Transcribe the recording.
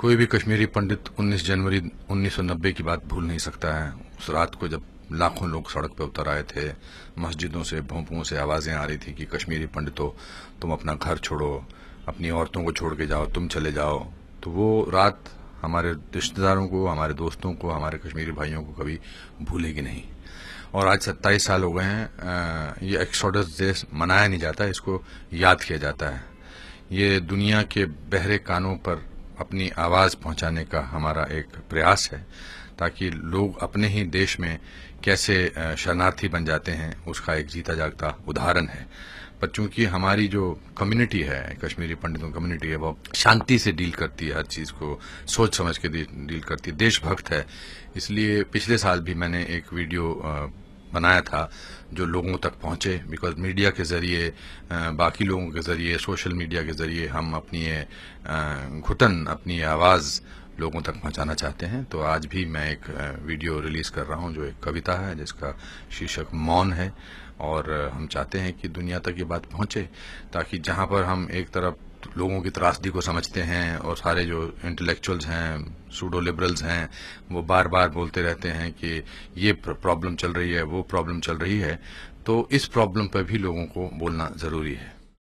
कोई भी कश्मीरी पंडित 19 जनवरी 1990 की बात भूल नहीं सकता है उस रात को जब लाखों लोग सड़क पर उतर आए थे मस्जिदों से भोंपुओं से आवाज़ें आ रही थी कि कश्मीरी पंडितों तुम अपना घर छोड़ो अपनी औरतों को छोड़ के जाओ तुम चले जाओ तो वो रात हमारे रिश्तेदारों को हमारे दोस्तों को हमारे कश्मीरी भाइयों को कभी भूलेगी नहीं और आज सत्ताईस साल हो गए हैं ये एक्सोडस डे मनाया नहीं जाता इसको याद किया जाता है ये दुनिया के बहरे कानों पर अपनी आवाज़ पहुंचाने का हमारा एक प्रयास है ताकि लोग अपने ही देश में कैसे शरणार्थी बन जाते हैं उसका एक जीता जागता उदाहरण है पर चूंकि हमारी जो कम्युनिटी है कश्मीरी पंडितों कम्युनिटी है वो शांति से डील करती है हर चीज़ को सोच समझ के डील करती है देशभक्त है इसलिए पिछले साल भी मैंने एक वीडियो बनाया था जो लोगों तक पहुँचे बिकॉज मीडिया के ज़रिए बाकी लोगों के ज़रिए सोशल मीडिया के ज़रिए हम अपनी घुटन अपनी आवाज़ लोगों तक पहुंचाना चाहते हैं तो आज भी मैं एक वीडियो रिलीज़ कर रहा हूं जो एक कविता है जिसका शीर्षक मौन है और हम चाहते हैं कि दुनिया तक ये बात पहुंचे ताकि जहां पर हम एक तरफ लोगों की त्रासदी को समझते हैं और सारे जो इंटेलेक्चुअल्स हैं सूडो लिबरल्स हैं वो बार बार बोलते रहते हैं कि ये प्रॉब्लम चल रही है वो प्रॉब्लम चल रही है तो इस प्रॉब्लम पर भी लोगों को बोलना ज़रूरी है